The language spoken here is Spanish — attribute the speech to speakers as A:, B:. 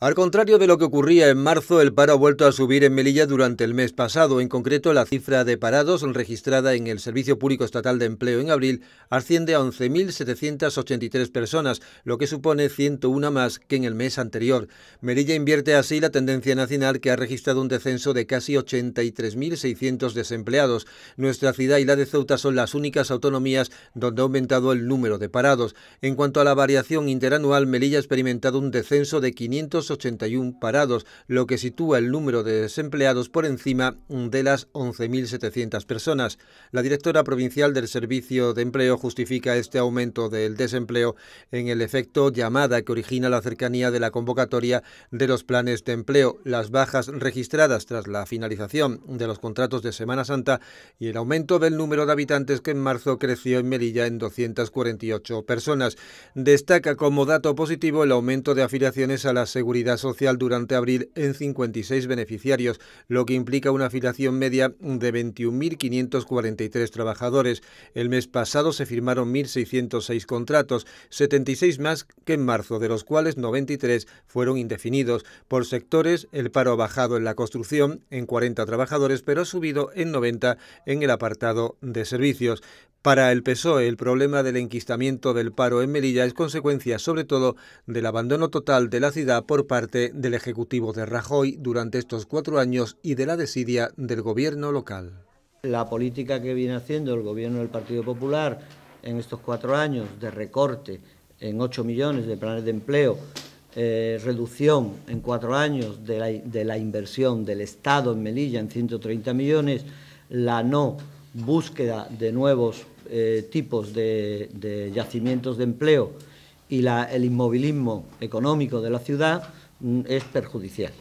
A: Al contrario de lo que ocurría en marzo, el paro ha vuelto a subir en Melilla durante el mes pasado. En concreto, la cifra de parados registrada en el Servicio Público Estatal de Empleo en abril asciende a 11.783 personas, lo que supone 101 más que en el mes anterior. Melilla invierte así la tendencia nacional que ha registrado un descenso de casi 83.600 desempleados. Nuestra ciudad y la de Ceuta son las únicas autonomías donde ha aumentado el número de parados. En cuanto a la variación interanual, Melilla ha experimentado un descenso de 500 81 parados, lo que sitúa el número de desempleados por encima de las 11.700 personas. La directora provincial del Servicio de Empleo justifica este aumento del desempleo en el efecto llamada que origina la cercanía de la convocatoria de los planes de empleo, las bajas registradas tras la finalización de los contratos de Semana Santa y el aumento del número de habitantes que en marzo creció en Melilla en 248 personas. Destaca como dato positivo el aumento de afiliaciones a la seguridad Social durante abril en 56 beneficiarios, lo que implica una afiliación media de 21.543 trabajadores. El mes pasado se firmaron 1.606 contratos, 76 más que en marzo, de los cuales 93 fueron indefinidos. Por sectores, el paro ha bajado en la construcción en 40 trabajadores, pero ha subido en 90 en el apartado de servicios. Para el PSOE, el problema del enquistamiento del paro en Melilla es consecuencia sobre todo del abandono total de la ciudad por parte del Ejecutivo de Rajoy durante estos cuatro años y de la desidia
B: del gobierno local. La política que viene haciendo el gobierno del Partido Popular en estos cuatro años de recorte en 8 millones de planes de empleo, eh, reducción en cuatro años de la, de la inversión del Estado en Melilla en 130 millones, la no búsqueda de nuevos eh, tipos de, yacimientos de empleo y el inmovilismo económico de la ciudad mm, es perjudicial.